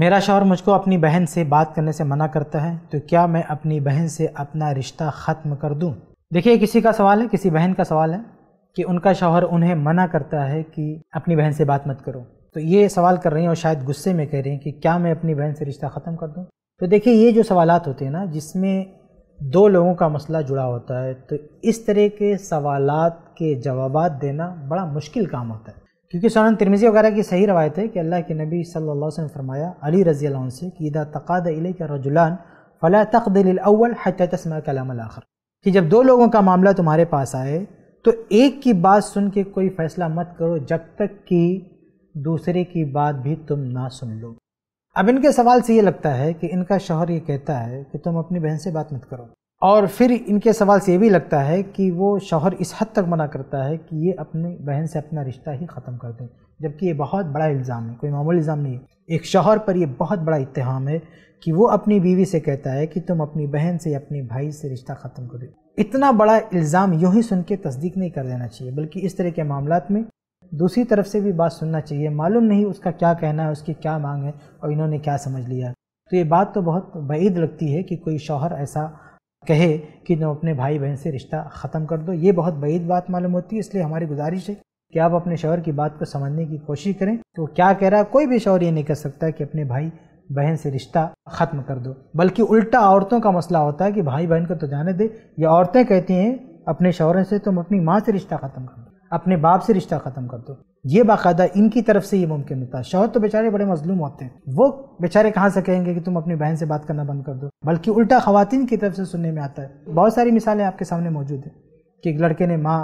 मेरा शौहर मुझको अपनी बहन से बात करने से मना करता है तो क्या मैं अपनी बहन से अपना रिश्ता ख़त्म कर दूं? देखिए किसी का सवाल है किसी बहन का सवाल है कि उनका शौहर उन्हें मना करता है कि अपनी बहन से बात मत करो तो ये सवाल कर रही हैं और शायद गुस्से में कह रही हैं कि क्या मैं अपनी बहन से रिश्ता ख़त्म कर दूँ तो देखिए ये जो सवाल होते हैं ना जिसमें दो लोगों का मसला जुड़ा होता है तो इस तरह के सवाल के जवाब देना बड़ा मुश्किल काम होता है क्योंकि सोनन तिरमिज़ी वगैरह की सही रवायत है कि अल्लाह के नबी सल्लल्लाहु अलैहि फरमाया अली रज़ी से कि इदा तक़ाद इले का रजुलान फ़ला तकदिलअल कलाम आखिर कि जब दो लोगों का मामला तुम्हारे पास आए तो एक की बात सुन के कोई फ़ैसला मत करो जब तक कि दूसरे की बात भी तुम ना सुन लो अब इनके सवाल से ये लगता है कि इनका शोहर ये कहता है कि तुम अपनी बहन से बात मत करो और फिर इनके सवाल से ये भी लगता है कि वो शौहर इस हद तक मना करता है कि ये अपने बहन से अपना रिश्ता ही ख़त्म कर दें जबकि ये बहुत बड़ा इल्ज़ाम है कोई मामूली इल्ज़ाम नहीं है एक शौहर पर यह बहुत बड़ा इतहाम है कि वो अपनी बीवी से कहता है कि तुम अपनी बहन से अपने भाई से रिश्ता ख़त्म कर दो इतना बड़ा इल्ज़ाम यूँ ही सुन के तस्दीक नहीं कर देना चाहिए बल्कि इस तरह के मामला में दूसरी तरफ से भी बात सुनना चाहिए मालूम नहीं उसका क्या कहना है उसकी क्या मांग है और इन्होंने क्या समझ लिया तो ये बात तो बहुत बैद लगती है कि कोई शौहर ऐसा कहे कि तुम अपने भाई बहन से रिश्ता ख़त्म कर दो ये बहुत बईद बात मालूम होती है इसलिए हमारी गुजारिश है कि आप अपने शौहर की बात को समझने की कोशिश करें तो क्या कह रहा है कोई भी शौहर ये नहीं कर सकता कि अपने भाई बहन से रिश्ता ख़त्म कर दो बल्कि उल्टा औरतों का मसला होता है कि भाई बहन को तो जाने दे या औरतें कहती हैं अपने शौहर से तुम अपनी माँ से रिश्ता ख़त्म कर दो अपने बाप से रिश्ता ख़त्म कर दो ये बाकायदा इनकी तरफ से ये मुमकिन होता है शौहर तो बेचारे बड़े मजलूम होते हैं वो बेचारे कहाँ से कहेंगे कि तुम अपनी बहन से बात करना बंद कर दो बल्कि उल्टा खातन की तरफ से सुनने में आता है बहुत सारी मिसालें आपके सामने मौजूद हैं कि एक लड़के ने माँ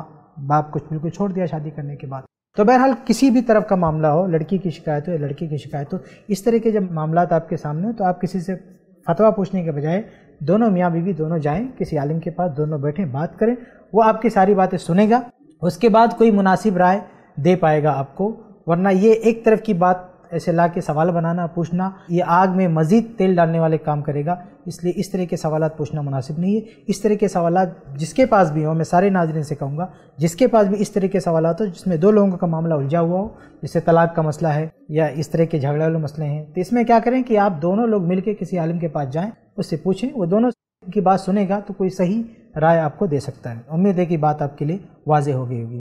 बाप कुछ बिल्कुल छोड़ दिया शादी करने के बाद तो बहरहाल किसी भी तरफ का मामला हो लड़की की शिकायत हो या लड़की की शिकायत हो इस तरह के जब मामला आपके सामने हो तो आप किसी से फतवा पूछने के बजाय दोनों मियाँ बीवी दोनों जाएँ किसी आलिम के पास दोनों बैठें बात करें वो आपकी सारी बातें सुनेगा उसके बाद कोई मुनासिब राय दे पाएगा आपको वरना ये एक तरफ की बात ऐसे ला के सवाल बनाना पूछना ये आग में मज़ीद तेल डालने वाले काम करेगा इसलिए इस तरह के सवाल पूछना मुनासिब नहीं है इस तरह के सवाल जिसके पास भी हों मैं सारे नाजरन से कहूँगा जिसके पास भी इस तरह के सवाल हो जिसमें दो लोगों का मामला उलझा हुआ हो जैसे तलाक का मसला है या इस तरह के झगड़े वाले मसले हैं तो इसमें क्या करें कि आप दोनों लोग मिलकर किसी आलम के पास जाएँ उससे पूछें वो दोनों की बात सुनेगा तो कोई सही राय आपको दे सकता है उम्मीद है कि बात आपके लिए वाजे हो गई होगी